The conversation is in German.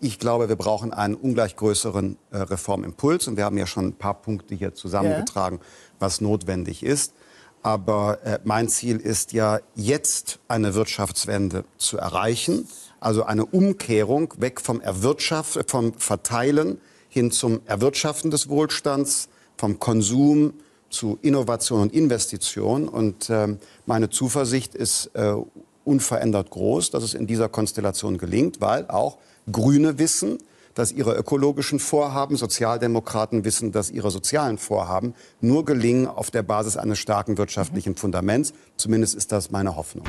Ich glaube, wir brauchen einen ungleich größeren äh, Reformimpuls. Und wir haben ja schon ein paar Punkte hier zusammengetragen, ja. was notwendig ist. Aber äh, mein Ziel ist ja, jetzt eine Wirtschaftswende zu erreichen. Also eine Umkehrung weg vom, Erwirtschaft, vom Verteilen hin zum Erwirtschaften des Wohlstands, vom Konsum zu Innovation und Investition. Und ähm, meine Zuversicht ist äh, unverändert groß, dass es in dieser Konstellation gelingt, weil auch Grüne wissen, dass ihre ökologischen Vorhaben, Sozialdemokraten wissen, dass ihre sozialen Vorhaben nur gelingen auf der Basis eines starken wirtschaftlichen Fundaments. Zumindest ist das meine Hoffnung.